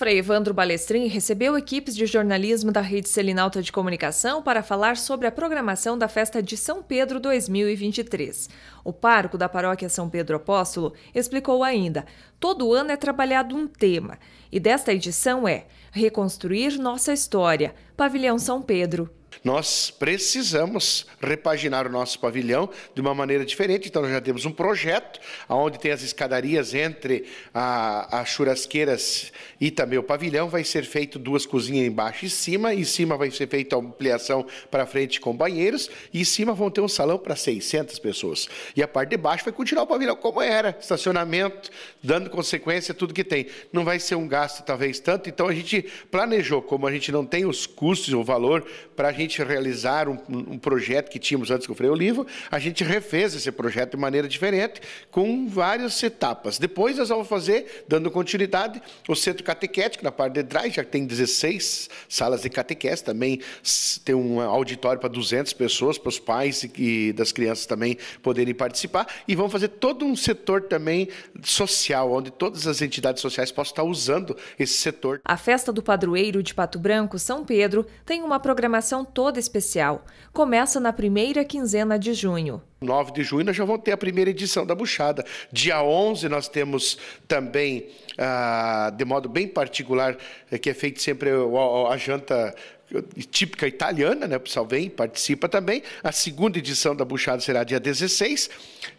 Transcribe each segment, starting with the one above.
Frei Evandro Balestrin recebeu equipes de jornalismo da Rede Selinalta de Comunicação para falar sobre a programação da festa de São Pedro 2023. O parco da paróquia São Pedro Apóstolo explicou ainda: todo ano é trabalhado um tema, e desta edição é Reconstruir Nossa História, Pavilhão São Pedro, nós precisamos repaginar o nosso pavilhão de uma maneira diferente, então nós já temos um projeto onde tem as escadarias entre as churrasqueiras e também o pavilhão, vai ser feito duas cozinhas embaixo e cima, e em cima vai ser feita a ampliação para frente com banheiros, e em cima vão ter um salão para 600 pessoas. E a parte de baixo vai continuar o pavilhão como era, estacionamento, dando consequência tudo que tem. Não vai ser um gasto talvez tanto, então a gente planejou, como a gente não tem os custos, o valor para a gente realizar um, um, projeto que tínhamos antes do o livro, a gente refez esse projeto de maneira diferente, com várias etapas. Depois nós vamos fazer, dando continuidade, o centro catequético, na parte de trás, já tem 16 salas de catequese, também tem um auditório para 200 pessoas, para os pais e das crianças também poderem participar, e vamos fazer todo um setor também social, onde todas as entidades sociais possam estar usando esse setor. A festa do padroeiro de Pato Branco, São Pedro, tem uma programação toda especial. Começa na primeira quinzena de junho. 9 de junho nós já vamos ter a primeira edição da Buchada. Dia 11 nós temos também, ah, de modo bem particular, eh, que é feito sempre a janta típica italiana, né? O pessoal vem e participa também. A segunda edição da Buchada será dia 16.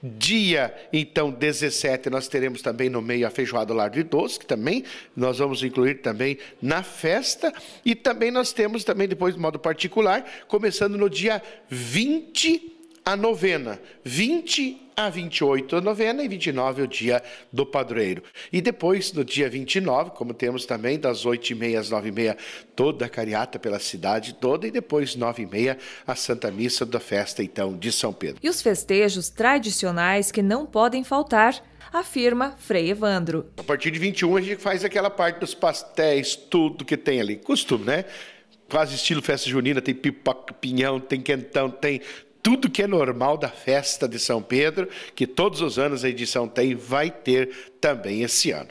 Dia, então, 17, nós teremos também no meio a Feijoada Lar de Doce, que também nós vamos incluir também na festa. E também nós temos também, depois, de modo particular, começando no dia 20 a novena, 20 a 28 a novena e 29 o dia do padroeiro. E depois, no dia 29, como temos também, das 8h30 às 9h30, toda a cariata pela cidade toda, e depois 9h30 a Santa Missa da festa, então, de São Pedro. E os festejos tradicionais que não podem faltar, afirma Frei Evandro. A partir de 21 a gente faz aquela parte dos pastéis, tudo que tem ali. Costume, né? Quase estilo festa junina, tem pipoca, pinhão, tem quentão, tem tudo que é normal da festa de São Pedro, que todos os anos a edição tem, vai ter também esse ano.